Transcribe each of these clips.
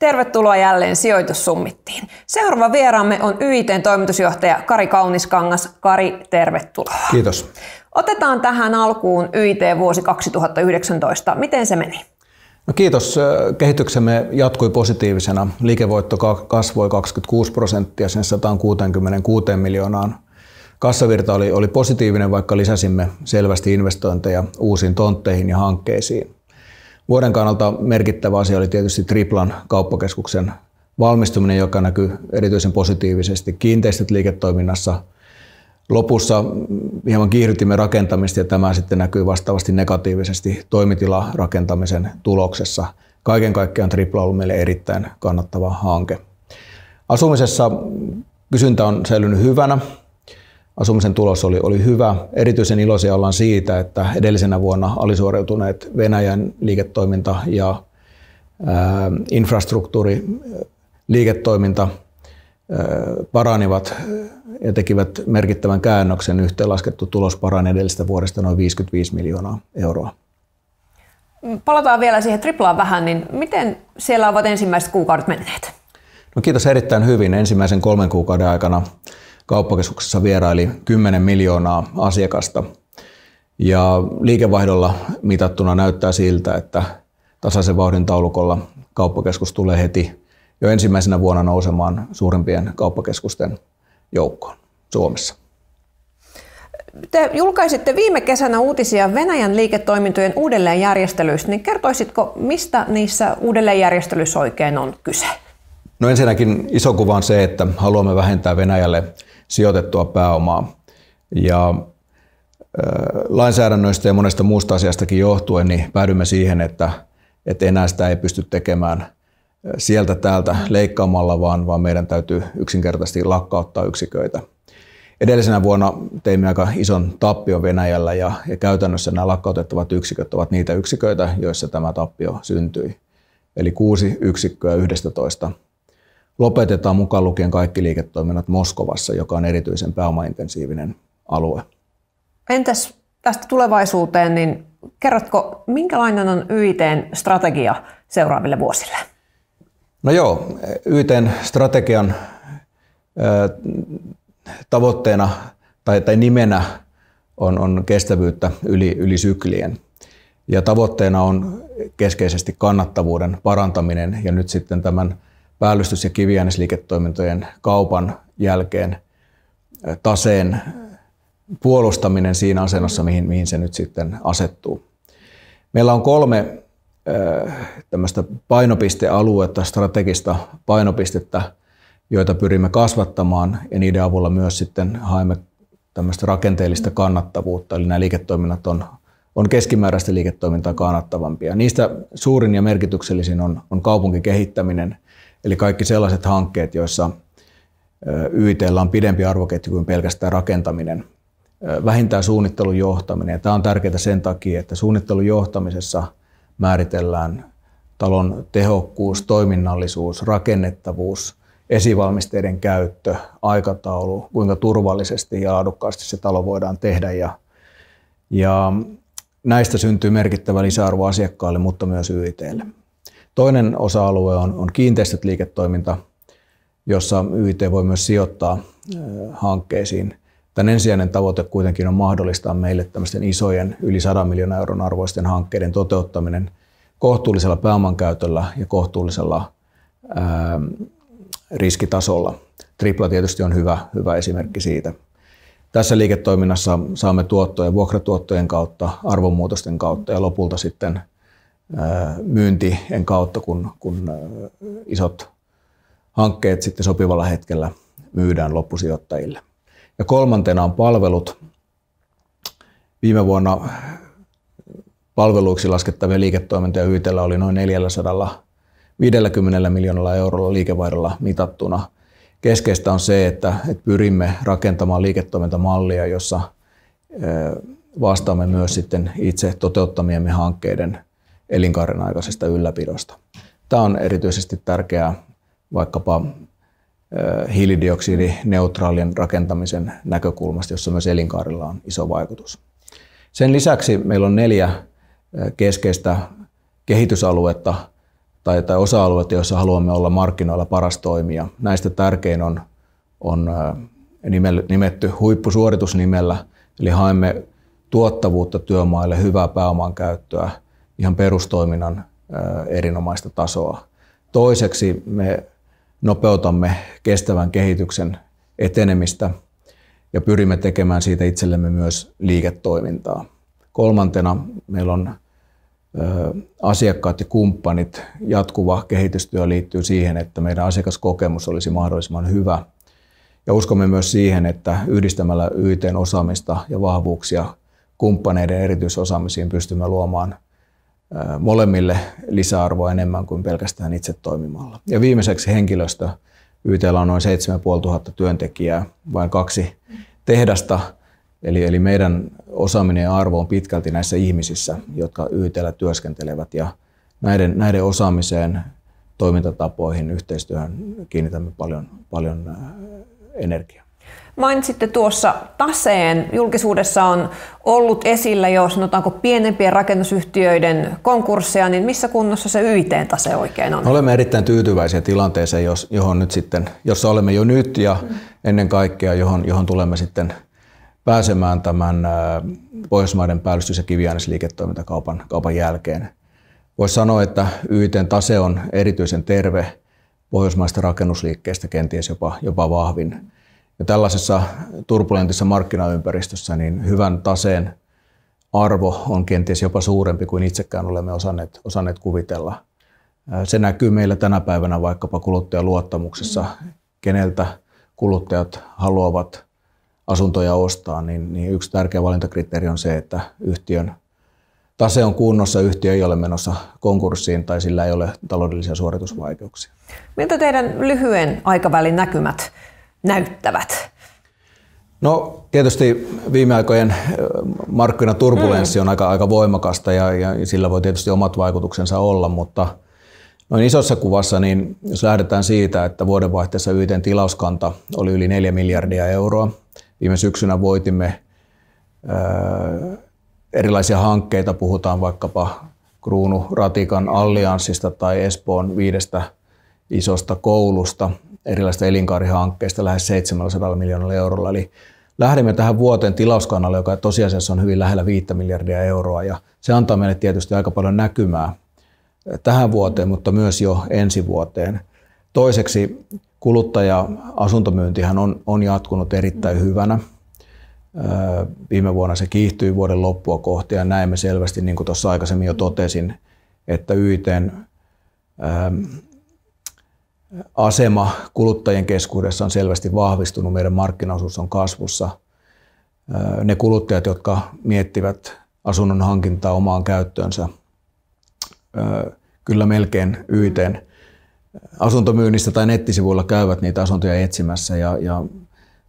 Tervetuloa jälleen sijoitussummittiin. Seuraava vieraamme on YITn toimitusjohtaja Kari Kauniskangas. Kari, tervetuloa. Kiitos. Otetaan tähän alkuun YIT vuosi 2019. Miten se meni? No kiitos. Kehityksemme jatkui positiivisena. Liikevoitto kasvoi 26 prosenttia sen 166 miljoonaan. Kassavirta oli, oli positiivinen, vaikka lisäsimme selvästi investointeja uusiin tontteihin ja hankkeisiin. Vuoden kannalta merkittävä asia oli tietysti Triplan kauppakeskuksen valmistuminen, joka näkyy erityisen positiivisesti kiinteistöt liiketoiminnassa. Lopussa hieman kiihdytimme rakentamista ja tämä sitten näkyy vastaavasti negatiivisesti toimitilarakentamisen tuloksessa. Kaiken kaikkiaan Tripla on ollut meille erittäin kannattava hanke. Asumisessa kysyntä on säilynyt hyvänä asumisen tulos oli, oli hyvä. Erityisen iloisia ollaan siitä, että edellisenä vuonna alisuoriutuneet Venäjän liiketoiminta ja ää, infrastruktuuri liiketoiminta ää, paranivat ja tekivät merkittävän käännöksen. Yhteenlaskettu tulos parani edellisestä vuodesta noin 55 miljoonaa euroa. Palataan vielä siihen triplaan vähän, niin miten siellä ovat ensimmäiset kuukaudet menneet? No kiitos erittäin hyvin. Ensimmäisen kolmen kuukauden aikana kauppakeskuksessa vieraili 10 miljoonaa asiakasta. Ja liikevaihdolla mitattuna näyttää siltä, että tasaisen vauhdin taulukolla kauppakeskus tulee heti jo ensimmäisenä vuonna nousemaan suurimpien kauppakeskusten joukkoon Suomessa. Te julkaisitte viime kesänä uutisia Venäjän liiketoimintojen uudelleenjärjestelyistä, niin kertoisitko, mistä niissä uudelleenjärjestelyissä oikein on kyse? No ensinnäkin iso kuva on se, että haluamme vähentää Venäjälle sijoitettua pääomaa. Ja lainsäädännöistä ja monesta muusta asiastakin johtuen, niin päädymme siihen, että, että enää sitä ei pysty tekemään sieltä täältä leikkaamalla, vaan, vaan meidän täytyy yksinkertaisesti lakkauttaa yksiköitä. Edellisenä vuonna teimme aika ison tappio Venäjällä ja, ja käytännössä nämä lakkautettavat yksiköt ovat niitä yksiköitä, joissa tämä tappio syntyi. Eli kuusi yksikköä 11 lopetetaan mukaan lukien kaikki liiketoiminnat Moskovassa, joka on erityisen pääomaintensiivinen alue. Entäs tästä tulevaisuuteen, niin kerrotko, minkälainen on YITn strategia seuraaville vuosille? No joo, YITn strategian tavoitteena tai, tai nimenä on, on kestävyyttä yli, yli syklien. Ja tavoitteena on keskeisesti kannattavuuden parantaminen ja nyt sitten tämän – päällystys- ja kiviäänisliiketoimintojen kaupan jälkeen taseen puolustaminen siinä asennossa, mihin, mihin se nyt sitten asettuu. Meillä on kolme tämmöistä painopistealuetta, strategista painopistettä, joita pyrimme kasvattamaan ja niiden avulla myös sitten haemme tämmöistä rakenteellista mm. kannattavuutta, eli nämä liiketoiminnat on, on keskimääräistä liiketoimintaa kannattavampia. Niistä suurin ja merkityksellisin on, on kaupunkikehittäminen – Eli kaikki sellaiset hankkeet, joissa YIT on pidempi arvoketju kuin pelkästään rakentaminen, vähintään suunnittelun johtaminen. Tämä on tärkeää sen takia, että suunnittelun johtamisessa määritellään talon tehokkuus, toiminnallisuus, rakennettavuus, esivalmisteiden käyttö, aikataulu, kuinka turvallisesti ja laadukkaasti se talo voidaan tehdä. Ja, ja näistä syntyy merkittävä lisäarvo asiakkaalle, mutta myös YITlle. Toinen osa-alue on, on kiinteistöt liiketoiminta, jossa YIT voi myös sijoittaa äh, hankkeisiin. Tämän ensisijainen tavoite kuitenkin on mahdollistaa meille tämmöisten isojen yli 100 miljoonan euron arvoisten hankkeiden toteuttaminen kohtuullisella pääomankäytöllä ja kohtuullisella ää, ähm, riskitasolla. Tripla tietysti on hyvä, hyvä esimerkki siitä. Tässä liiketoiminnassa saamme tuottoja vuokratuottojen kautta, arvonmuutosten kautta ja lopulta sitten – myyntien kautta, kun, kun isot hankkeet sitten sopivalla hetkellä myydään loppusijoittajille. Ja kolmantena on palvelut. Viime vuonna palveluiksi laskettavia liiketoimintoja yhdellä oli noin 450 miljoonalla eurolla liikevaihdolla mitattuna. Keskeistä on se, että, että pyrimme rakentamaan liiketoimintamallia, jossa vastaamme myös sitten itse toteuttamiemme hankkeiden – elinkaaren aikaisesta ylläpidosta. Tämä on erityisesti tärkeää vaikkapa hiilidioksidineutraalien rakentamisen näkökulmasta, jossa myös elinkaarilla on iso vaikutus. Sen lisäksi meillä on neljä keskeistä kehitysaluetta tai, tai osa-aluetta, joissa haluamme olla markkinoilla paras toimija. Näistä tärkein on, on nimetty huippusuoritusnimellä, eli haemme tuottavuutta työmaille, hyvää pääoman käyttöä – ihan perustoiminnan erinomaista tasoa. Toiseksi me nopeutamme kestävän kehityksen etenemistä ja pyrimme tekemään siitä itsellemme myös liiketoimintaa. Kolmantena meillä on asiakkaat ja kumppanit. Jatkuva kehitystyö liittyy siihen, että meidän asiakaskokemus olisi mahdollisimman hyvä. Ja uskomme myös siihen, että yhdistämällä YTn osaamista ja vahvuuksia kumppaneiden erityisosaamisiin pystymme luomaan – molemmille lisäarvoa enemmän kuin pelkästään itse toimimalla. Ja viimeiseksi henkilöstö. YTllä on noin 7500 työntekijää, vain kaksi tehdasta. Eli, eli meidän osaaminen ja arvo on pitkälti näissä ihmisissä, jotka YTllä työskentelevät. Ja näiden, näiden osaamiseen, toimintatapoihin, yhteistyöhön kiinnitämme paljon, paljon energiaa. Mainitsitte tuossa taseen. Julkisuudessa on ollut esillä jo sanotaanko pienempien rakennusyhtiöiden konkursseja, niin missä kunnossa se YIT-tase oikein on? Olemme erittäin tyytyväisiä tilanteeseen, jos, johon nyt sitten, jossa olemme jo nyt ja mm. ennen kaikkea johon, johon tulemme sitten pääsemään tämän äh, Pohjoismaiden päällystys- ja kiviainesliiketoimintakaupan kaupan jälkeen. Voisi sanoa, että YITn tase on erityisen terve Pohjoismaista rakennusliikkeestä kenties jopa, jopa vahvin. Ja tällaisessa turbulentissa markkinaympäristössä niin hyvän taseen arvo on kenties jopa suurempi kuin itsekään olemme osanneet, osanneet kuvitella. Se näkyy meillä tänä päivänä vaikkapa kuluttajaluottamuksessa, keneltä kuluttajat haluavat asuntoja ostaa, niin, niin yksi tärkeä valintakriteeri on se, että yhtiön tase on kunnossa, yhtiö ei ole menossa konkurssiin tai sillä ei ole taloudellisia suoritusvaikeuksia. Miltä teidän lyhyen aikavälin näkymät näyttävät? No tietysti viime aikojen äh, markkinaturbulenssi mm. on aika, aika voimakasta ja, ja sillä voi tietysti omat vaikutuksensa olla, mutta noin isossa kuvassa, niin jos lähdetään siitä, että vuodenvaihteessa YTn tilauskanta oli yli 4 miljardia euroa. Viime syksynä voitimme ö, äh, erilaisia hankkeita, puhutaan vaikkapa Kruunu Ratikan allianssista tai Espoon viidestä isosta koulusta – erilaisista elinkaarihankkeista lähes 700 miljoonalla eurolla. Eli lähdemme tähän vuoteen tilauskannalle, joka tosiasiassa on hyvin lähellä 5 miljardia euroa ja se antaa meille tietysti aika paljon näkymää tähän vuoteen, mutta myös jo ensi vuoteen. Toiseksi kuluttaja-asuntomyyntihän on, on jatkunut erittäin hyvänä. Viime vuonna se kiihtyi vuoden loppua kohti ja näemme selvästi, niin kuin tuossa aikaisemmin jo totesin, että YITen asema kuluttajien keskuudessa on selvästi vahvistunut, meidän markkinaosuus on kasvussa. Ne kuluttajat, jotka miettivät asunnon hankintaa omaan käyttöönsä, kyllä melkein yhteen asuntomyynnistä tai nettisivuilla käyvät niitä asuntoja etsimässä. Ja, ja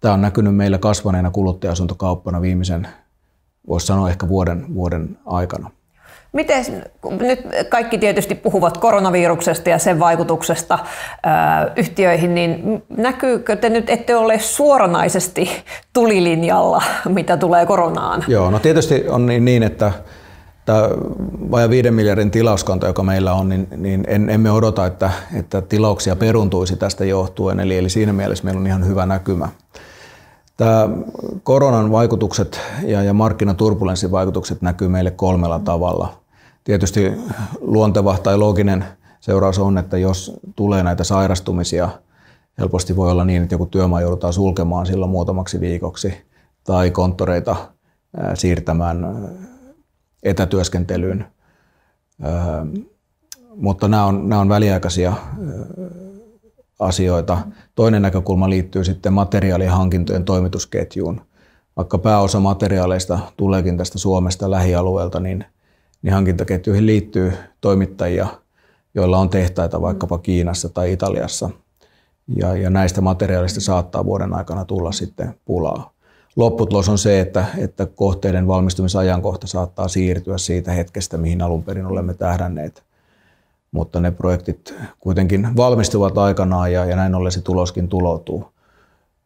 tämä on näkynyt meillä kasvaneena kuluttaja-asuntokauppana viimeisen, voisi sanoa ehkä vuoden, vuoden aikana. Miten, nyt kaikki tietysti puhuvat koronaviruksesta ja sen vaikutuksesta ö, äh, yhtiöihin, niin näkyykö te nyt, ette ole suoranaisesti tulilinjalla, mitä tulee koronaan? Joo, no tietysti on niin, niin että tämä vajaa 5 miljardin tilauskanta, joka meillä on, niin, niin en, emme odota, että, että tilauksia peruntuisi tästä johtuen. Eli, eli siinä mielessä meillä on ihan hyvä näkymä. Tämä koronan vaikutukset ja, ja vaikutukset näkyy meille kolmella tavalla tietysti luonteva tai looginen seuraus on, että jos tulee näitä sairastumisia, helposti voi olla niin, että joku työmaa joudutaan sulkemaan silloin muutamaksi viikoksi tai konttoreita siirtämään etätyöskentelyyn. Mutta nämä on, nämä on väliaikaisia asioita. Toinen näkökulma liittyy sitten materiaalihankintojen toimitusketjuun. Vaikka pääosa materiaaleista tuleekin tästä Suomesta lähialueelta, niin – niin hankintaketjuihin liittyy toimittajia, joilla on tehtaita vaikkapa Kiinassa tai Italiassa. Ja, ja näistä materiaalista saattaa vuoden aikana tulla sitten pulaa. Lopputulos on se, että, että kohteiden valmistumisajankohta saattaa siirtyä siitä hetkestä, mihin alun perin olemme tähdänneet. Mutta ne projektit kuitenkin valmistuvat aikanaan ja, ja näin ollen se tuloskin tuloutuu.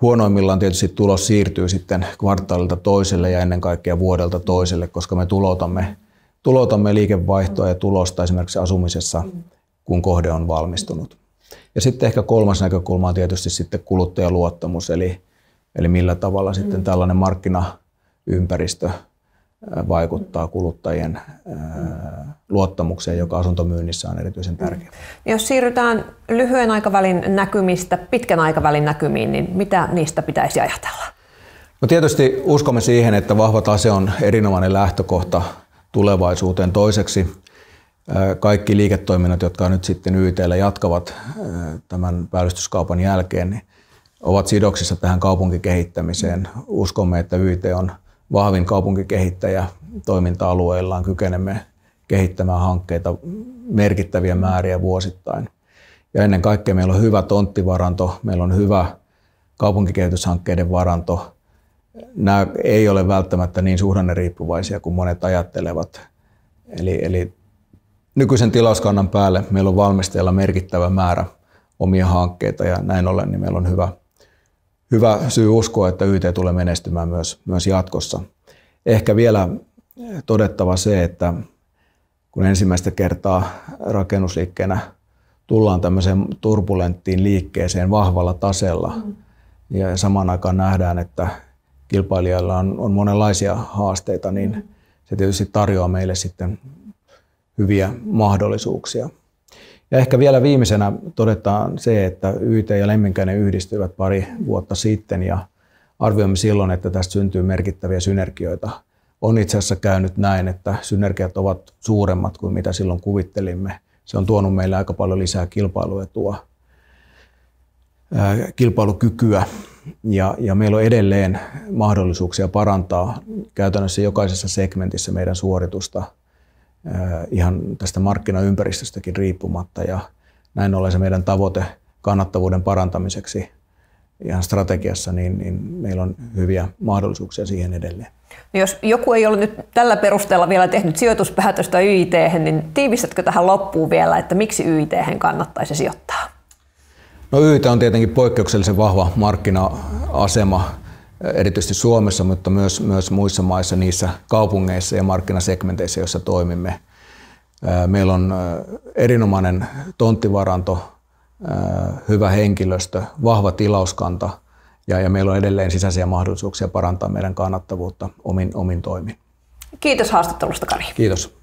Huonoimmillaan tietysti tulos siirtyy sitten kvartaalilta toiselle ja ennen kaikkea vuodelta toiselle, koska me tulotamme tulotamme liikevaihtoa ja tulosta esimerkiksi asumisessa, kun kohde on valmistunut. Ja sitten ehkä kolmas näkökulma on tietysti sitten kuluttajaluottamus, eli, eli millä tavalla sitten mm. tällainen markkinaympäristö vaikuttaa kuluttajien luottamukseen, joka asuntomyynnissä on erityisen tärkeä. Mm. Jos siirrytään lyhyen aikavälin näkymistä pitkän aikavälin näkymiin, niin mitä niistä pitäisi ajatella? No tietysti uskomme siihen, että vahva tase on erinomainen lähtökohta tulevaisuuteen. Toiseksi kaikki liiketoiminnat, jotka nyt sitten YTllä jatkavat tämän päällystyskaupan jälkeen, niin ovat sidoksissa tähän kaupunkikehittämiseen. Uskomme, että YT on vahvin kaupunkikehittäjä toiminta-alueillaan. Kykenemme kehittämään hankkeita merkittäviä määriä vuosittain. Ja ennen kaikkea meillä on hyvä tonttivaranto, meillä on hyvä kaupunkikehityshankkeiden varanto, nämä ei ole välttämättä niin suhdanneriippuvaisia kuin monet ajattelevat. Eli, eli nykyisen tilauskannan päälle meillä on valmisteilla merkittävä määrä omia hankkeita ja näin ollen niin meillä on hyvä, hyvä syy uskoa, että YT tulee menestymään myös, myös jatkossa. Ehkä vielä todettava se, että kun ensimmäistä kertaa rakennusliikkeenä tullaan tämmöiseen turbulenttiin liikkeeseen vahvalla tasella, mm. ja samaan aikaan nähdään, että kilpailijoilla on, on monenlaisia haasteita, niin mm. se tietysti tarjoaa meille sitten hyviä mahdollisuuksia. Ja ehkä vielä viimeisenä todetaan se, että YT ja Lemminkäinen yhdistyivät pari vuotta sitten ja arvioimme silloin, että tästä syntyy merkittäviä synergioita. On itse asiassa käynyt näin, että synergiat ovat suuremmat kuin mitä silloin kuvittelimme. Se on tuonut meille aika paljon lisää kilpailuetua, kilpailukykyä ja, ja meillä on edelleen mahdollisuuksia parantaa käytännössä jokaisessa segmentissä meidän suoritusta äh, ihan tästä markkinaympäristöstäkin riippumatta. Ja näin ollen se meidän tavoite kannattavuuden parantamiseksi ihan strategiassa, niin, niin meillä on hyviä mahdollisuuksia siihen edelleen. No jos joku ei ole nyt tällä perusteella vielä tehnyt sijoituspäätöstä YIT, niin tiivistätkö tähän loppuun vielä, että miksi YIT kannattaisi sijoittaa? No YT on tietenkin poikkeuksellisen vahva markkina-asema eh, erityisesti Suomessa, mutta myös, myös muissa maissa, niissä kaupungeissa ja markkinasegmenteissä, joissa toimimme. Eh, meillä on eh, erinomainen tonttivaranto, hyvä henkilöstö, vahva tilauskanta ja, ja meillä on edelleen sisäisiä mahdollisuuksia parantaa meidän kannattavuutta omin, omin toimin. Kiitos haastattelusta, Kari. Kiitos.